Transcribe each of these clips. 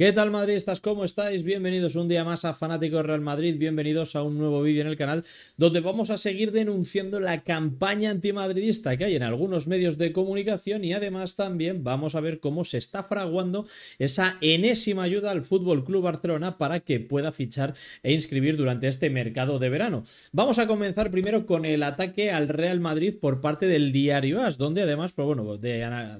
¿Qué tal madridistas? ¿Cómo estáis? Bienvenidos un día más a Fanáticos Real Madrid, bienvenidos a un nuevo vídeo en el canal donde vamos a seguir denunciando la campaña antimadridista que hay en algunos medios de comunicación y además también vamos a ver cómo se está fraguando esa enésima ayuda al Fútbol Club Barcelona para que pueda fichar e inscribir durante este mercado de verano. Vamos a comenzar primero con el ataque al Real Madrid por parte del diario AS, donde además, pues bueno,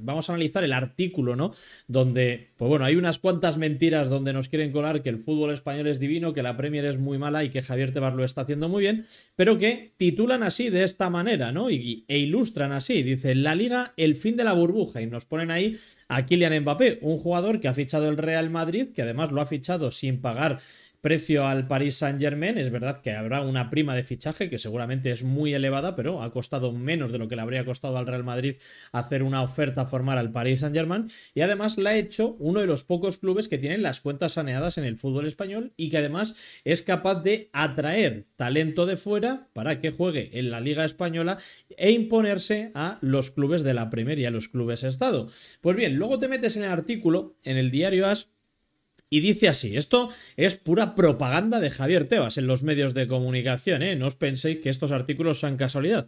vamos a analizar el artículo, ¿no? Donde, pues bueno, hay unas cuantas mentiras donde nos quieren colar que el fútbol español es divino, que la Premier es muy mala y que Javier Tebas lo está haciendo muy bien, pero que titulan así de esta manera, ¿no? Y, e ilustran así, dice, la liga, el fin de la burbuja, y nos ponen ahí a Kylian Mbappé, un jugador que ha fichado el Real Madrid, que además lo ha fichado sin pagar precio al Paris Saint-Germain. Es verdad que habrá una prima de fichaje que seguramente es muy elevada, pero ha costado menos de lo que le habría costado al Real Madrid hacer una oferta formal al Paris Saint-Germain. Y además la ha hecho uno de los pocos clubes que tienen las cuentas saneadas en el fútbol español y que además es capaz de atraer talento de fuera para que juegue en la Liga Española e imponerse a los clubes de la Primera y a los clubes Estado. Pues bien, luego te metes en el artículo, en el diario As, y dice así, esto es pura propaganda de Javier Tebas en los medios de comunicación, ¿eh? no os penséis que estos artículos sean casualidad.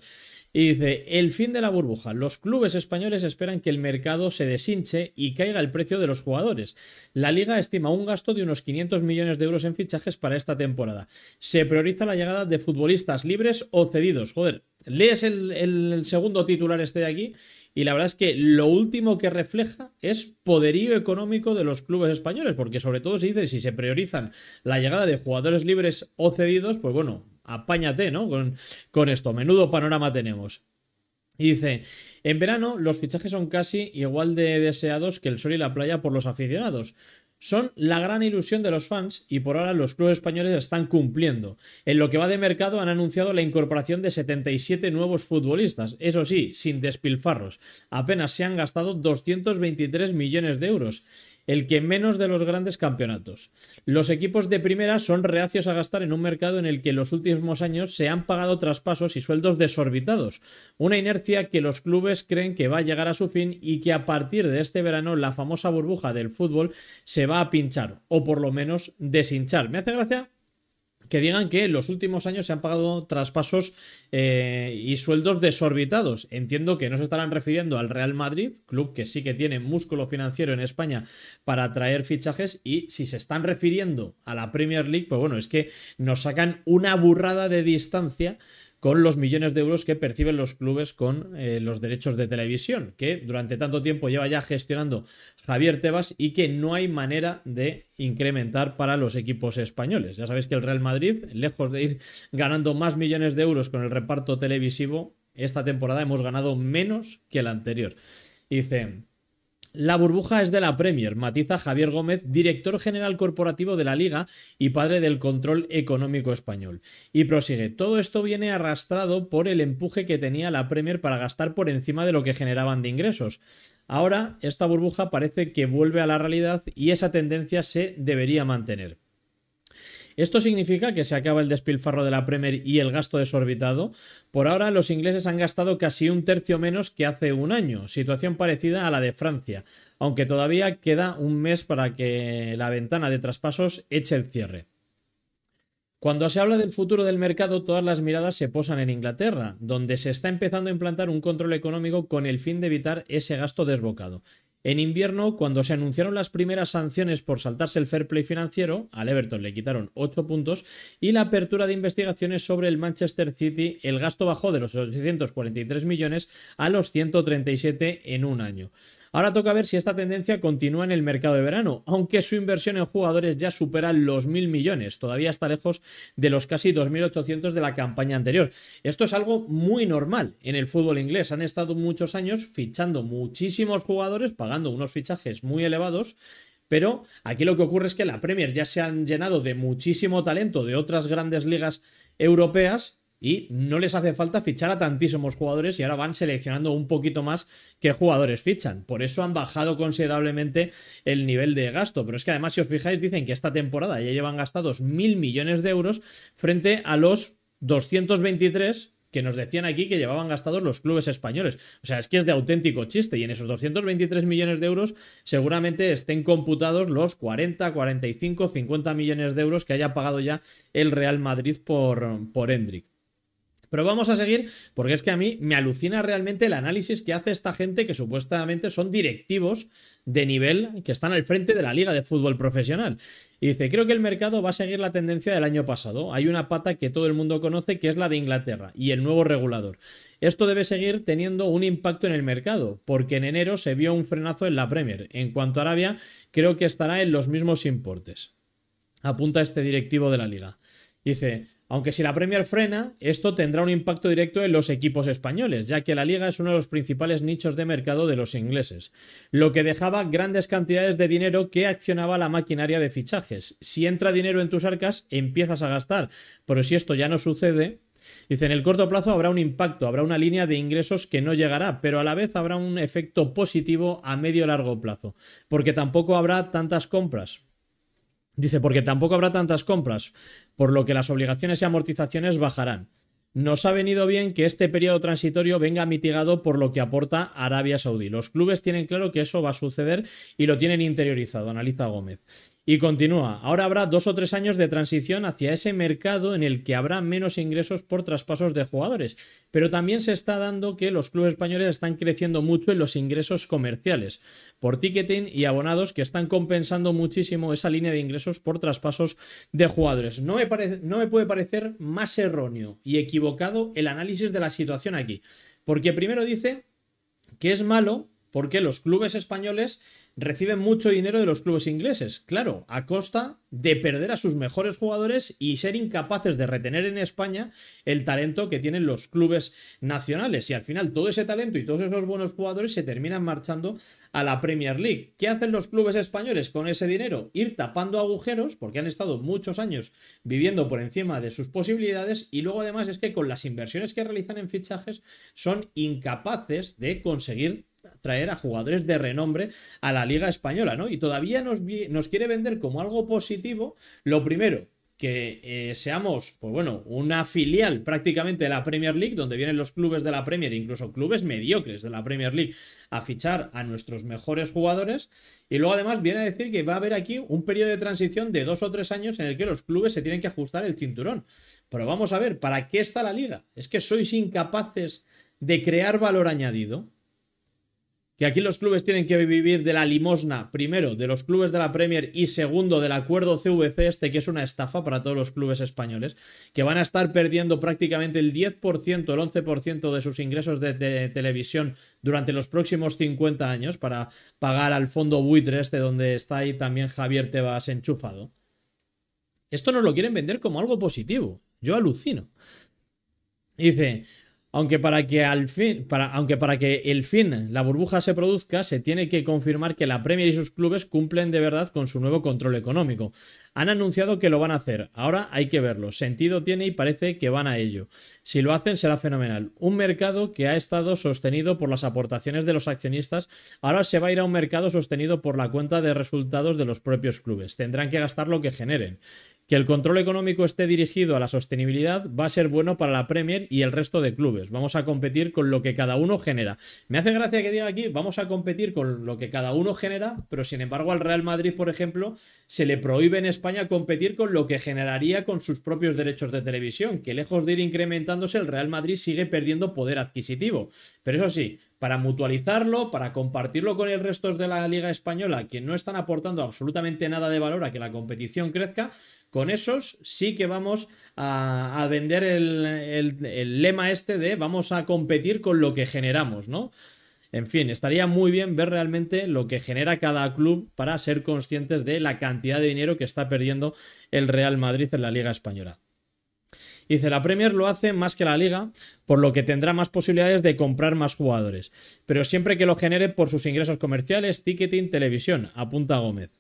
Y dice, el fin de la burbuja, los clubes españoles esperan que el mercado se deshinche y caiga el precio de los jugadores. La liga estima un gasto de unos 500 millones de euros en fichajes para esta temporada. Se prioriza la llegada de futbolistas libres o cedidos. Joder, lees el, el segundo titular este de aquí y la verdad es que lo último que refleja es poderío económico de los clubes españoles, porque sobre todo se si se priorizan la llegada de jugadores libres o cedidos, pues bueno, apáñate, ¿no? Con, con esto, menudo panorama tenemos. Y dice, en verano los fichajes son casi igual de deseados que el sol y la playa por los aficionados son la gran ilusión de los fans y por ahora los clubes españoles están cumpliendo. En lo que va de mercado han anunciado la incorporación de 77 nuevos futbolistas, eso sí, sin despilfarros. Apenas se han gastado 223 millones de euros el que menos de los grandes campeonatos. Los equipos de primera son reacios a gastar en un mercado en el que en los últimos años se han pagado traspasos y sueldos desorbitados, una inercia que los clubes creen que va a llegar a su fin y que a partir de este verano la famosa burbuja del fútbol se va a pinchar, o por lo menos deshinchar. Me hace gracia que digan que en los últimos años se han pagado traspasos eh, y sueldos desorbitados. Entiendo que no se estarán refiriendo al Real Madrid, club que sí que tiene músculo financiero en España para atraer fichajes, y si se están refiriendo a la Premier League, pues bueno, es que nos sacan una burrada de distancia con los millones de euros que perciben los clubes con eh, los derechos de televisión, que durante tanto tiempo lleva ya gestionando Javier Tebas y que no hay manera de incrementar para los equipos españoles. Ya sabéis que el Real Madrid, lejos de ir ganando más millones de euros con el reparto televisivo, esta temporada hemos ganado menos que la anterior. Dice, la burbuja es de la Premier, matiza Javier Gómez, director general corporativo de la Liga y padre del control económico español. Y prosigue, todo esto viene arrastrado por el empuje que tenía la Premier para gastar por encima de lo que generaban de ingresos. Ahora, esta burbuja parece que vuelve a la realidad y esa tendencia se debería mantener. Esto significa que se acaba el despilfarro de la Premier y el gasto desorbitado. Por ahora los ingleses han gastado casi un tercio menos que hace un año, situación parecida a la de Francia, aunque todavía queda un mes para que la ventana de traspasos eche el cierre. Cuando se habla del futuro del mercado, todas las miradas se posan en Inglaterra, donde se está empezando a implantar un control económico con el fin de evitar ese gasto desbocado. En invierno, cuando se anunciaron las primeras sanciones por saltarse el fair play financiero, al Everton le quitaron 8 puntos y la apertura de investigaciones sobre el Manchester City, el gasto bajó de los 843 millones a los 137 en un año. Ahora toca ver si esta tendencia continúa en el mercado de verano, aunque su inversión en jugadores ya supera los mil millones, todavía está lejos de los casi 2.800 de la campaña anterior. Esto es algo muy normal en el fútbol inglés, han estado muchos años fichando muchísimos jugadores, pagando unos fichajes muy elevados pero aquí lo que ocurre es que la Premier ya se han llenado de muchísimo talento de otras grandes ligas europeas y no les hace falta fichar a tantísimos jugadores y ahora van seleccionando un poquito más qué jugadores fichan. Por eso han bajado considerablemente el nivel de gasto. Pero es que además, si os fijáis, dicen que esta temporada ya llevan gastados mil millones de euros frente a los 223 que nos decían aquí que llevaban gastados los clubes españoles. O sea, es que es de auténtico chiste y en esos 223 millones de euros seguramente estén computados los 40, 45, 50 millones de euros que haya pagado ya el Real Madrid por, por Hendrik. Pero vamos a seguir porque es que a mí me alucina realmente el análisis que hace esta gente que supuestamente son directivos de nivel que están al frente de la liga de fútbol profesional. Y dice, creo que el mercado va a seguir la tendencia del año pasado. Hay una pata que todo el mundo conoce que es la de Inglaterra y el nuevo regulador. Esto debe seguir teniendo un impacto en el mercado porque en enero se vio un frenazo en la Premier. En cuanto a Arabia, creo que estará en los mismos importes. Apunta este directivo de la liga. Dice, aunque si la Premier frena, esto tendrá un impacto directo en los equipos españoles, ya que la liga es uno de los principales nichos de mercado de los ingleses, lo que dejaba grandes cantidades de dinero que accionaba la maquinaria de fichajes. Si entra dinero en tus arcas, empiezas a gastar, pero si esto ya no sucede, Dice, en el corto plazo habrá un impacto, habrá una línea de ingresos que no llegará, pero a la vez habrá un efecto positivo a medio largo plazo, porque tampoco habrá tantas compras. Dice, porque tampoco habrá tantas compras, por lo que las obligaciones y amortizaciones bajarán. Nos ha venido bien que este periodo transitorio venga mitigado por lo que aporta Arabia Saudí. Los clubes tienen claro que eso va a suceder y lo tienen interiorizado, analiza Gómez. Y continúa, ahora habrá dos o tres años de transición hacia ese mercado en el que habrá menos ingresos por traspasos de jugadores, pero también se está dando que los clubes españoles están creciendo mucho en los ingresos comerciales, por ticketing y abonados que están compensando muchísimo esa línea de ingresos por traspasos de jugadores. No me, parece, no me puede parecer más erróneo y equivocado el análisis de la situación aquí, porque primero dice que es malo porque los clubes españoles reciben mucho dinero de los clubes ingleses, claro, a costa de perder a sus mejores jugadores y ser incapaces de retener en España el talento que tienen los clubes nacionales. Y al final todo ese talento y todos esos buenos jugadores se terminan marchando a la Premier League. ¿Qué hacen los clubes españoles con ese dinero? Ir tapando agujeros, porque han estado muchos años viviendo por encima de sus posibilidades y luego además es que con las inversiones que realizan en fichajes son incapaces de conseguir traer a jugadores de renombre a la Liga Española, ¿no? Y todavía nos, quiere vender como algo positivo, lo primero, que eh, seamos, pues bueno, una filial prácticamente de la Premier League, donde vienen los clubes de la Premier, incluso clubes mediocres de la Premier League, a fichar a nuestros mejores jugadores. Y luego además viene a decir que va a haber aquí un periodo de transición de dos o tres años en el que los clubes se tienen que ajustar el cinturón. Pero vamos a ver, ¿para qué está la liga? ¿Es que sois incapaces de crear valor añadido? que aquí los clubes tienen que vivir de la limosna, primero, de los clubes de la Premier y segundo, del acuerdo CVC este, que es una estafa para todos los clubes españoles, que van a estar perdiendo prácticamente el 10%, el 11% de sus ingresos de, televisión durante los próximos 50 años para pagar al fondo buitre este donde está ahí también Javier Tebas enchufado. Esto nos lo quieren vender como algo positivo. Yo alucino. Dice, aunque para, que el fin, la burbuja se produzca, se tiene que confirmar que la Premier y sus clubes cumplen de verdad con su nuevo control económico. Han anunciado que lo van a hacer, ahora hay que verlo. Sentido tiene y parece que van a ello. Si lo hacen será fenomenal. Un mercado que ha estado sostenido por las aportaciones de los accionistas, ahora se va a ir a un mercado sostenido por la cuenta de resultados de los propios clubes. Tendrán que gastar lo que generen. Que el control económico esté dirigido a la sostenibilidad va a ser bueno para la Premier y el resto de clubes. Vamos a competir con lo que cada uno genera. Me hace gracia que diga aquí, vamos a competir con lo que cada uno genera, pero sin embargo al Real Madrid, por ejemplo, se le prohíbe en España competir con lo que generaría con sus propios derechos de televisión, que lejos de ir incrementándose, el Real Madrid sigue perdiendo poder adquisitivo. Pero eso sí, para mutualizarlo, para compartirlo con el resto de la Liga Española, que no están aportando absolutamente nada de valor a que la competición crezca, con esos sí que vamos a, vender el, el lema este de vamos a competir con lo que generamos, ¿no? En fin, estaría muy bien ver realmente lo que genera cada club para ser conscientes de la cantidad de dinero que está perdiendo el Real Madrid en la Liga Española dice, la Premier lo hace más que la Liga, por lo que tendrá más posibilidades de comprar más jugadores, pero siempre que lo genere por sus ingresos comerciales, ticketing, televisión, apunta Gómez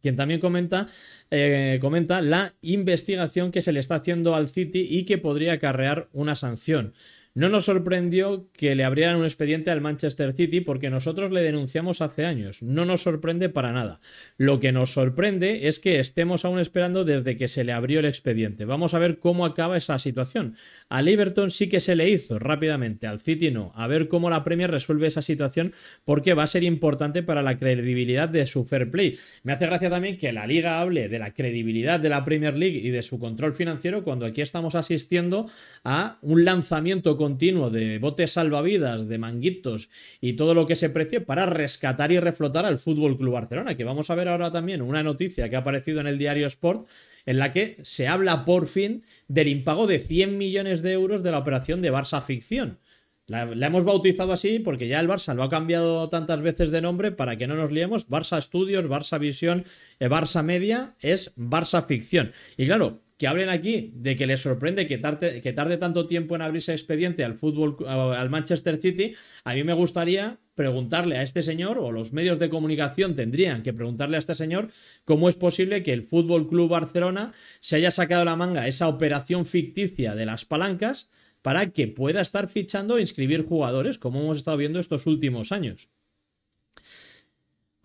quien también comenta, eh, comenta la investigación que se le está haciendo al City y que podría acarrear una sanción. No nos sorprendió que le abrieran un expediente al Manchester City porque nosotros le denunciamos hace años. No nos sorprende para nada. Lo que nos sorprende es que estemos aún esperando desde que se le abrió el expediente. Vamos a ver cómo acaba esa situación. A Everton sí que se le hizo rápidamente, al City no. A ver cómo la Premier resuelve esa situación porque va a ser importante para la credibilidad de su fair play. Me hace gracia también que la liga hable de la credibilidad de la Premier League y de su control financiero cuando aquí estamos asistiendo a un lanzamiento continuo de botes salvavidas, de manguitos y todo lo que se precie para rescatar y reflotar al Fútbol Club Barcelona, que vamos a ver ahora también una noticia que ha aparecido en el diario Sport en la que se habla por fin del impago de 100 millones de euros de la operación de Barça Ficción. La, hemos bautizado así porque ya el Barça lo ha cambiado tantas veces de nombre para que no nos liemos. Barça Estudios, Barça Visión, eh, Barça Media es Barça Ficción. Y claro, que hablen aquí de que les sorprende que tarde, tanto tiempo en abrirse expediente al fútbol, al Manchester City, a mí me gustaría preguntarle a este señor, o los medios de comunicación tendrían que preguntarle a este señor, cómo es posible que el Fútbol Club Barcelona se haya sacado la manga esa operación ficticia de las palancas para que pueda estar fichando e inscribir jugadores, como hemos estado viendo estos últimos años.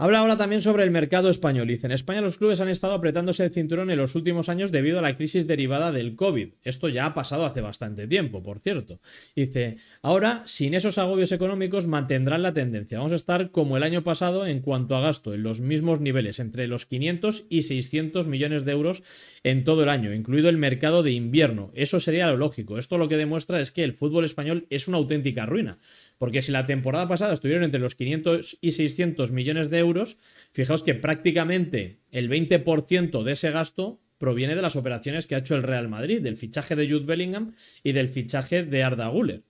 Habla ahora también sobre el mercado español. Dice, en España los clubes han estado apretándose el cinturón en los últimos años debido a la crisis derivada del COVID. Esto ya ha pasado hace bastante tiempo, por cierto. Dice, ahora, sin esos agobios económicos, mantendrán la tendencia. Vamos a estar como el año pasado en cuanto a gasto, en los mismos niveles, entre los 500 y 600 millones de euros en todo el año, incluido el mercado de invierno. Eso sería lo lógico. Esto lo que demuestra es que el fútbol español es una auténtica ruina. Porque si la temporada pasada estuvieron entre los 500 y 600 millones de euros, fijaos que prácticamente el 20% de ese gasto proviene de las operaciones que ha hecho el Real Madrid, del fichaje de Jude Bellingham y del fichaje de Arda Guller.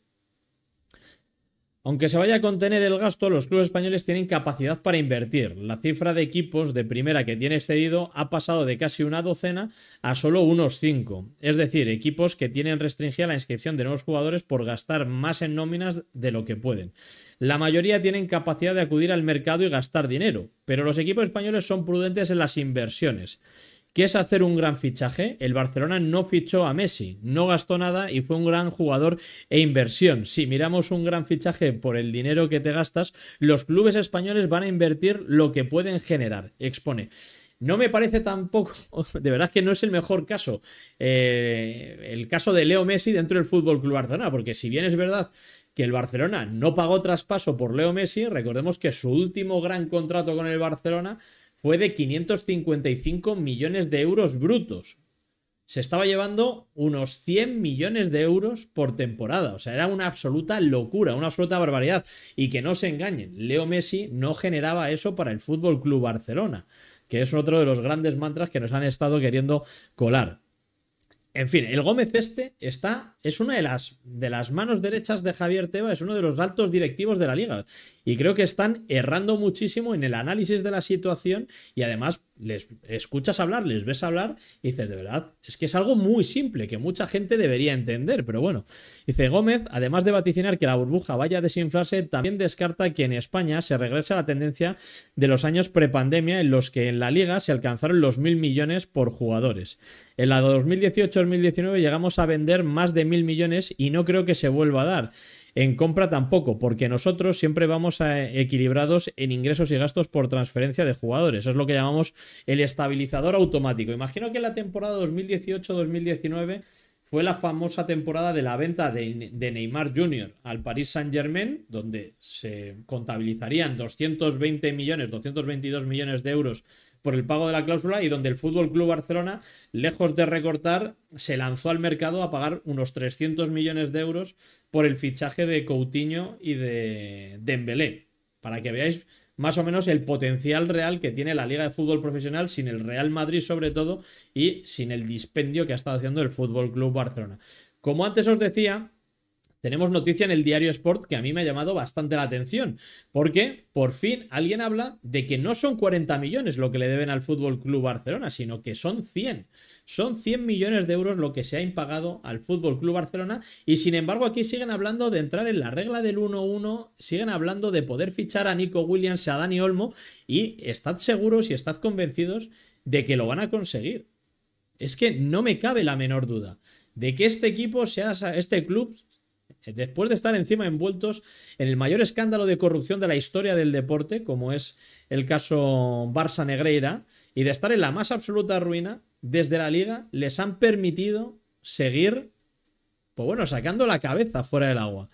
Aunque se vaya a contener el gasto, los clubes españoles tienen capacidad para invertir. La cifra de equipos de primera que tiene excedido ha pasado de casi una docena a solo unos cinco. Es decir, equipos que tienen restringida la inscripción de nuevos jugadores por gastar más en nóminas de lo que pueden. La mayoría tienen capacidad de acudir al mercado y gastar dinero, pero los equipos españoles son prudentes en las inversiones. ¿Qué es hacer un gran fichaje. El Barcelona no fichó a Messi, no gastó nada y fue un gran jugador e inversión. Si miramos un gran fichaje por el dinero que te gastas, los clubes españoles van a invertir lo que pueden generar, expone. No me parece tampoco, de verdad que no es el mejor caso, eh, el caso de Leo Messi dentro del Fútbol Club Barcelona, porque si bien es verdad que el Barcelona no pagó traspaso por Leo Messi, recordemos que su último gran contrato con el Barcelona fue de 555 millones de euros brutos. Se estaba llevando unos 100 millones de euros por temporada. O sea, era una absoluta locura, una absoluta barbaridad. Y que no se engañen, Leo Messi no generaba eso para el Fútbol Club Barcelona, que es otro de los grandes mantras que nos han estado queriendo colar. En fin, el Gómez este está es una de las, de las manos derechas de Javier Teba, es uno de los altos directivos de la liga. Y creo que están errando muchísimo en el análisis de la situación y además les escuchas hablar, les ves hablar y dices, de verdad, es que es algo muy simple que mucha gente debería entender. Pero bueno, dice Gómez, además de vaticinar que la burbuja vaya a desinflarse, también descarta que en España se regrese a la tendencia de los años prepandemia en los que en la liga se alcanzaron los mil millones por jugadores. En la 2018-2019 llegamos a vender más de mil millones y no creo que se vuelva a dar. En compra tampoco, porque nosotros siempre vamos a equilibrados en ingresos y gastos por transferencia de jugadores. Es lo que llamamos el estabilizador automático. Imagino que en la temporada 2018-2019 fue la famosa temporada de la venta de, Neymar Jr. al Paris Saint-Germain, donde se contabilizarían 220 millones, 222 millones de euros por el pago de la cláusula y donde el Fútbol Club Barcelona, lejos de recortar, se lanzó al mercado a pagar unos 300 millones de euros por el fichaje de Coutinho y de Dembélé. Para que veáis más o menos el potencial real que tiene la Liga de Fútbol Profesional sin el Real Madrid sobre todo y sin el dispendio que ha estado haciendo el Fútbol Club Barcelona. Como antes os decía, tenemos noticia en el diario Sport que a mí me ha llamado bastante la atención, porque por fin alguien habla de que no son 40 millones lo que le deben al Fútbol Club Barcelona, sino que son 100. Son 100 millones de euros lo que se ha impagado al Fútbol Club Barcelona y sin embargo aquí siguen hablando de entrar en la regla del 1-1, siguen hablando de poder fichar a Nico Williams, a Dani Olmo y estad seguros y estad convencidos de que lo van a conseguir. Es que no me cabe la menor duda de que este equipo, sea este club, Después de estar encima envueltos en el mayor escándalo de corrupción de la historia del deporte, como es el caso Barça Negreira, y de estar en la más absoluta ruina, desde la liga les han permitido seguir, pues bueno, sacando la cabeza fuera del agua.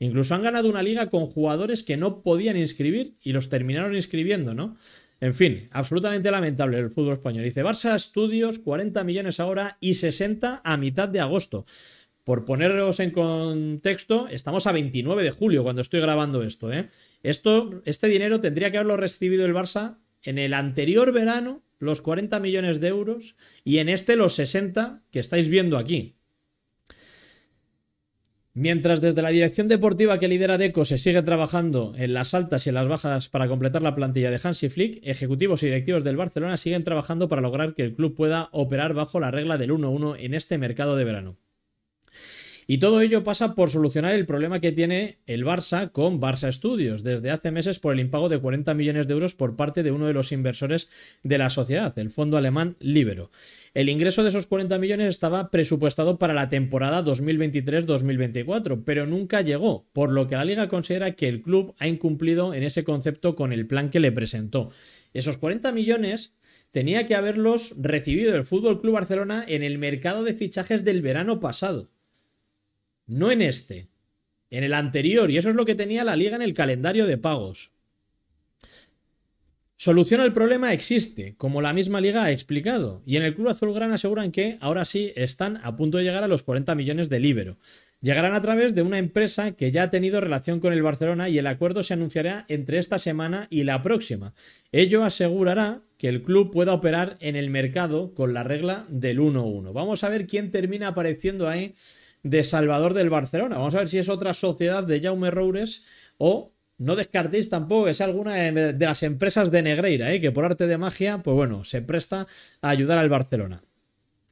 Incluso han ganado una liga con jugadores que no podían inscribir y los terminaron inscribiendo, ¿no? En fin, absolutamente lamentable el fútbol español. Dice Barça Estudios, 40 millones ahora y 60 a mitad de agosto. Por poneros en contexto, estamos a 29 de julio cuando estoy grabando esto. ¿eh? esto este dinero tendría que haberlo recibido el Barça en el anterior verano, los 40 millones de euros, y en este los 60 que estáis viendo aquí. Mientras desde la dirección deportiva que lidera Deco se sigue trabajando en las altas y en las bajas para completar la plantilla de Hansi Flick, ejecutivos y directivos del Barcelona siguen trabajando para lograr que el club pueda operar bajo la regla del 1-1 en este mercado de verano. Y todo ello pasa por solucionar el problema que tiene el Barça con Barça Studios desde hace meses por el impago de 40 millones de euros por parte de uno de los inversores de la sociedad, el fondo alemán Libero. El ingreso de esos 40 millones estaba presupuestado para la temporada 2023-2024, pero nunca llegó, por lo que la liga considera que el club ha incumplido en ese concepto con el plan que le presentó. Esos 40 millones tenía que haberlos recibido el Fútbol Club Barcelona en el mercado de fichajes del verano pasado. No en este, en el anterior. Y eso es lo que tenía la liga en el calendario de pagos. Solución al problema existe, como la misma liga ha explicado, y en el Club Azulgrana aseguran que ahora sí están a punto de llegar a los 40 millones de libero. Llegarán a través de una empresa que ya ha tenido relación con el Barcelona y el acuerdo se anunciará entre esta semana y la próxima. Ello asegurará que el club pueda operar en el mercado con la regla del 1-1. Vamos a ver quién termina apareciendo ahí de Salvador del Barcelona. Vamos a ver si es otra sociedad de Jaume Roures o no descartéis tampoco que sea alguna de las empresas de Negreira, ¿eh? que por arte de magia, pues bueno, se presta a ayudar al Barcelona.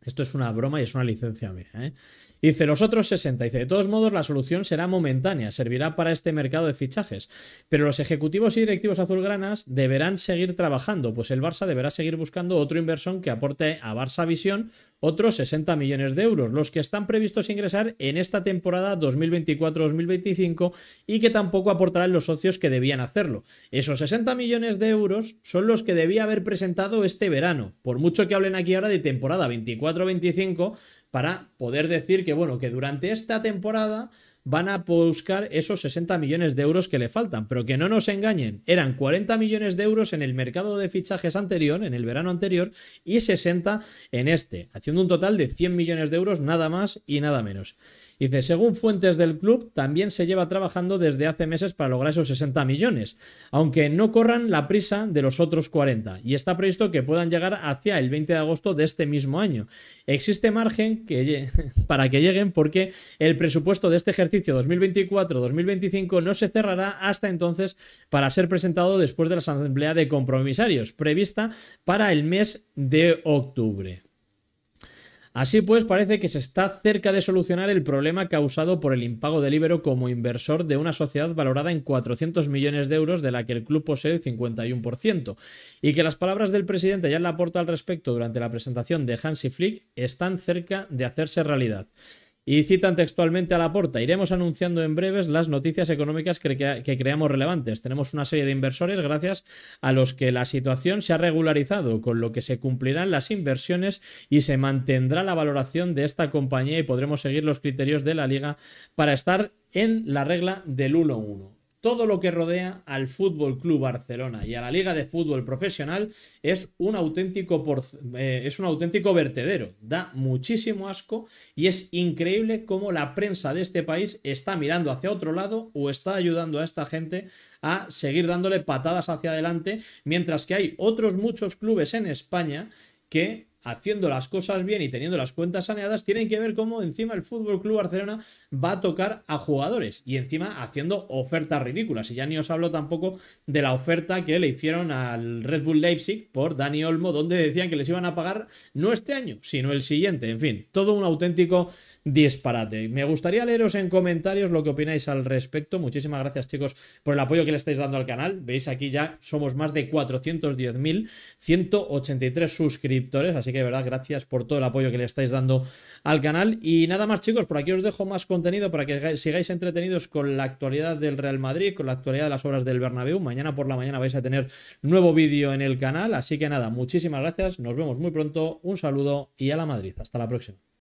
Esto es una broma y es una licencia mía. ¿eh? Dice los otros 60. Dice, de todos modos, la solución será momentánea, servirá para este mercado de fichajes. Pero los ejecutivos y directivos azulgranas deberán seguir trabajando, pues el Barça deberá seguir buscando otro inversión que aporte a Barça Visión otros 60 millones de euros, los que están previstos ingresar en esta temporada 2024-2025 y que tampoco aportarán los socios que debían hacerlo. Esos 60 millones de euros son los que debía haber presentado este verano, por mucho que hablen aquí ahora de temporada 24. 4.25 para poder decir que, bueno, que durante esta temporada van a buscar esos 60 millones de euros que le faltan. Pero que no nos engañen, eran 40 millones de euros en el mercado de fichajes anterior, en el verano anterior, y 60 en este, haciendo un total de 100 millones de euros, nada más y nada menos. Dice, según fuentes del club, también se lleva trabajando desde hace meses para lograr esos 60 millones, aunque no corran la prisa de los otros 40, y está previsto que puedan llegar hacia el 20 de agosto de este mismo año. Existe margen para que lleguen, porque el presupuesto de este ejercicio 2024-2025 no se cerrará hasta entonces para ser presentado después de la asamblea de compromisarios, prevista para el mes de octubre. Así pues, parece que se está cerca de solucionar el problema causado por el impago del Ibero como inversor de una sociedad valorada en 400 millones de euros de la que el club posee el 51%, y que las palabras del presidente Jan aporta al respecto durante la presentación de Hansi Flick están cerca de hacerse realidad. Y citan textualmente a la porta, iremos anunciando en breves las noticias económicas que, creamos relevantes. Tenemos una serie de inversores gracias a los que la situación se ha regularizado, con lo que se cumplirán las inversiones y se mantendrá la valoración de esta compañía y podremos seguir los criterios de la liga para estar en la regla del 1-1 todo lo que rodea al Fútbol Club Barcelona y a la Liga de Fútbol Profesional es un auténtico eh, es un auténtico vertedero. Da muchísimo asco y es increíble cómo la prensa de este país está mirando hacia otro lado o está ayudando a esta gente a seguir dándole patadas hacia adelante, mientras que hay otros muchos clubes en España que haciendo las cosas bien y teniendo las cuentas saneadas, tienen que ver cómo encima el Fútbol Club Barcelona va a tocar a jugadores y encima haciendo ofertas ridículas. Y ya ni os hablo tampoco de la oferta que le hicieron al Red Bull Leipzig por Dani Olmo, donde decían que les iban a pagar no este año, sino el siguiente. En fin, todo un auténtico disparate. Me gustaría leeros en comentarios lo que opináis al respecto. Muchísimas gracias, chicos, por el apoyo que le estáis dando al canal. Veis aquí ya somos más de 410.183 suscriptores, así Así que de verdad, gracias por todo el apoyo que le estáis dando al canal. Y nada más, chicos, por aquí os dejo más contenido para que sigáis entretenidos con la actualidad del Real Madrid, con la actualidad de las obras del Bernabéu. Mañana por la mañana vais a tener nuevo vídeo en el canal. Así que nada, muchísimas gracias. Nos vemos muy pronto. Un saludo y a la Madrid. Hasta la próxima.